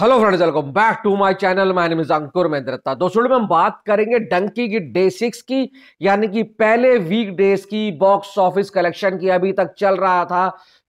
hello friends welcome back to my channel my name is Ankur Mahendrata दोस्तों में हम बात करेंगे डंकी की डे सिक्स की यानी कि पहले वीक डेज की बॉक्स ऑफिस कलेक्शन की अभी तक चल रहा था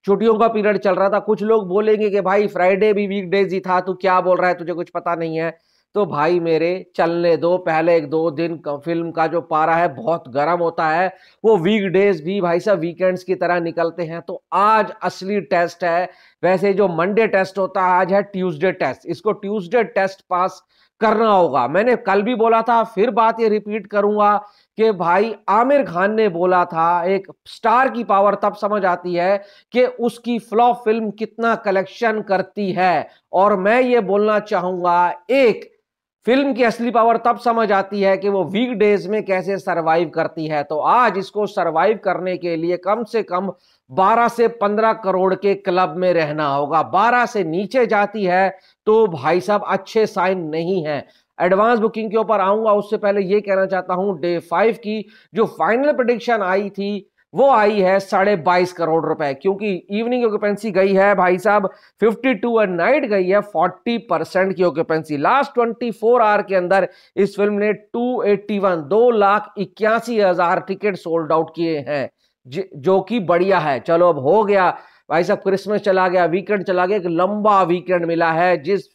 छुट्टियों का पीरियड चल रहा था कुछ लोग बोलेंगे कि भाई फ्राइडे भी वीक डेज ही था तू क्या बोल रहा है तुझे कुछ पता नहीं है तो भाई मेरे चलने दो पहले एक दो दिन फिल्म का जो पारा है बहुत गर्म होता है वो वीक डेज भी भाई साहब वीकेंड्स की तरह निकलते हैं तो आज असली टेस्ट है वैसे जो मंडे टेस्ट होता है आज है ट्यूसडे टेस्ट इसको ट्यूसडे टेस्ट पास करना होगा मैंने कल भी बोला था फिर बात ये रिपीट करूंगा कि भाई आमिर खान ने बोला था एक स्टार की पावर तब समझ आती है कि उसकी फ्लॉप फिल्म कितना कलेक्शन करती है और मैं ये बोलना चाहूंगा एक फिल्म की असली पावर तब समझ आती है कि वो वीक डेज में कैसे सरवाइव करती है तो आज इसको सरवाइव करने के लिए कम से कम 12 से 15 करोड़ के क्लब में रहना होगा 12 से नीचे जाती है तो भाई साहब अच्छे साइन नहीं है एडवांस बुकिंग के ऊपर आऊंगा उससे पहले ये कहना चाहता हूं डे फाइव की जो फाइनल प्रोडिक्शन आई थी वो आई है साढ़े बाईस करोड़ रुपए क्योंकि इवनिंग ऑक्यूपेंसी गई है भाई साहब 52 टू एंड नाइट गई है 40 परसेंट की ऑक्यूपेंसी लास्ट 24 फोर आवर के अंदर इस फिल्म ने 281 एट्टी वन दो लाख इक्यासी हजार टिकट सोल्ड आउट किए हैं जो कि बढ़िया है चलो अब हो गया भाई साहब क्रिसमस चला गया वीकेंड चला गया एक लंबा वीकेंड मिला है जिस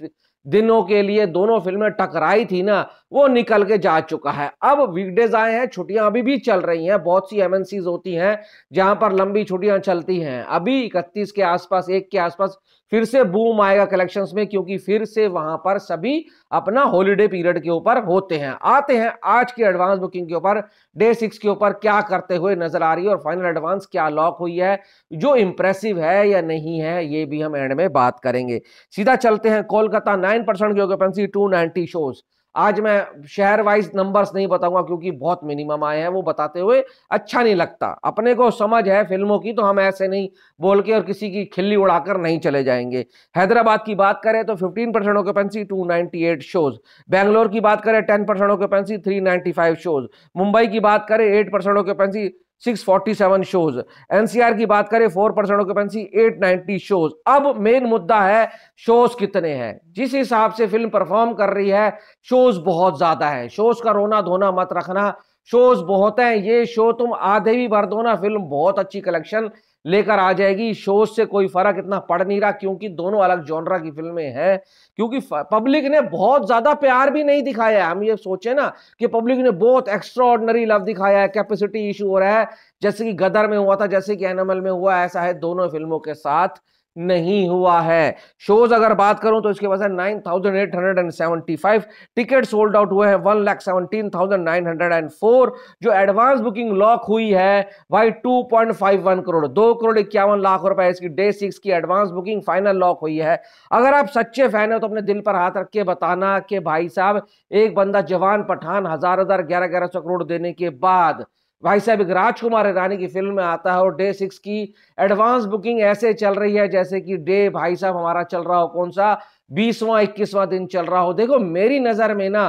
दिनों के लिए दोनों फिल्में टकराई थी ना वो निकल के जा चुका है अब वीकडेज आए हैं छुट्टियां अभी भी चल रही हैं बहुत सी एमएनसीज होती हैं जहां पर लंबी छुट्टियां चलती हैं अभी 31 के आसपास एक के आसपास फिर से बूम आएगा कलेक्शंस में क्योंकि फिर से वहां पर सभी अपना हॉलीडे पीरियड के ऊपर होते हैं आते हैं आज की एडवांस बुकिंग के ऊपर डे सिक्स के ऊपर क्या करते हुए नजर आ रही है और फाइनल एडवांस क्या लॉक हुई है जो इंप्रेसिव है या नहीं है ये भी हम एंड में बात करेंगे सीधा चलते हैं कोलकाता नाइन परसेंट की ऑक्यूपेंसी टू नाइनटी शोज़ आज मैं शहर वाइज नंबर्स नहीं बताऊंगा क्योंकि बहुत मिनिमम आए हैं वो बताते हुए अच्छा नहीं लगता अपने को समझ है फिल्मों की तो हम ऐसे नहीं बोल के और किसी की खिल्ली उड़ाकर नहीं चले जाएंगे हैदराबाद की बात करें तो 15 परसेंट ऑक्यूपेंसी 298 शोज बेंगलोर की बात करें 10 परसेंट ऑक्यूपेंसी 395 शोज मुंबई की बात करें 8 परसेंट ऑक्यूपेंसी 647 शोज एनसीआर की बात करें four percent occupancy eight ninety shows अब मेन मुद्दा है शोज कितने हैं जिस हिसाब से फिल्म परफॉर्म कर रही है शोज बहुत ज्यादा है शोज का रोना धोना मत रखना शोज बहुत हैं ये शो तुम आधे भी भर दो ना फिल्म बहुत अच्छी कलेक्शन लेकर आ जाएगी शोज से कोई फर्क इतना पड़ नहीं रहा क्योंकि दोनों अलग जॉनरा की फिल्में हैं क्योंकि पब्लिक ने बहुत ज्यादा प्यार भी नहीं दिखाया है हम ये सोचे ना कि पब्लिक ने बहुत एक्स्ट्रा लव दिखाया है कैपेसिटी इशू हो रहा है जैसे कि गदर में हुआ था जैसे कि एनिमल में हुआ ऐसा है दोनों फिल्मों के साथ नहीं हुआ है शोज अगर बात करूं तो इसके वजह nine thousand eight hundred and seventy five ticket sold out हुए हैं one lakh seventeen thousand nine hundred and four जो एडवांस बुकिंग लॉक हुई है वाई two point five one crore दो करोड़ इक्यावन लाख रुपए इसकी डे सिक्स की एडवांस बुकिंग फाइनल लॉक हुई है अगर आप सच्चे फैन हो तो अपने दिल पर हाथ रख के बताना कि भाई साहब एक बंदा जवान पठान हजार हजार ग्यारह ग्यारह सौ करोड़ देने के बाद भाई साहब एक राजकुमार ईरानी की फिल्म में आता है और डे सिक्स की एडवांस बुकिंग ऐसे चल रही है जैसे कि डे भाई साहब हमारा चल रहा हो कौन सा बीसवां इक्कीसवां दिन चल रहा हो देखो मेरी नज़र में ना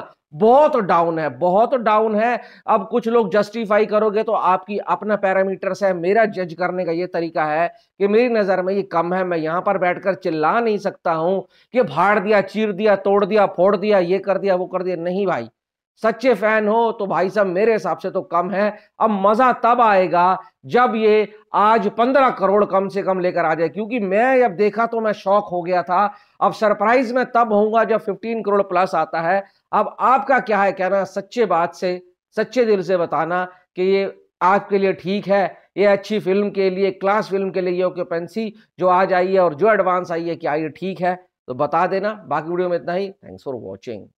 बहुत डाउन है बहुत डाउन है अब कुछ लोग जस्टिफाई करोगे तो आपकी अपना पैरामीटर्स है मेरा जज करने का ये तरीका है कि मेरी नज़र में ये कम है मैं यहाँ पर बैठकर चिल्ला नहीं सकता हूँ कि भाड़ दिया चीर दिया तोड़ दिया फोड़ दिया ये कर दिया वो कर दिया नहीं भाई सच्चे फैन हो तो भाई साहब मेरे हिसाब से तो कम है अब मजा तब आएगा जब ये आज पंद्रह करोड़ कम से कम लेकर आ जाए क्योंकि मैं जब देखा तो मैं शौक हो गया था अब सरप्राइज में तब होऊंगा जब फिफ्टीन करोड़ प्लस आता है अब आपका क्या है कहना सच्चे बात से सच्चे दिल से बताना कि ये आपके लिए ठीक है ये अच्छी फिल्म के लिए क्लास फिल्म के लिए ऑक्यूपेंसी जो आज आई है और जो एडवांस आई है क्या ये ठीक है तो बता देना बाकी वीडियो में इतना ही थैंक्स फॉर वॉचिंग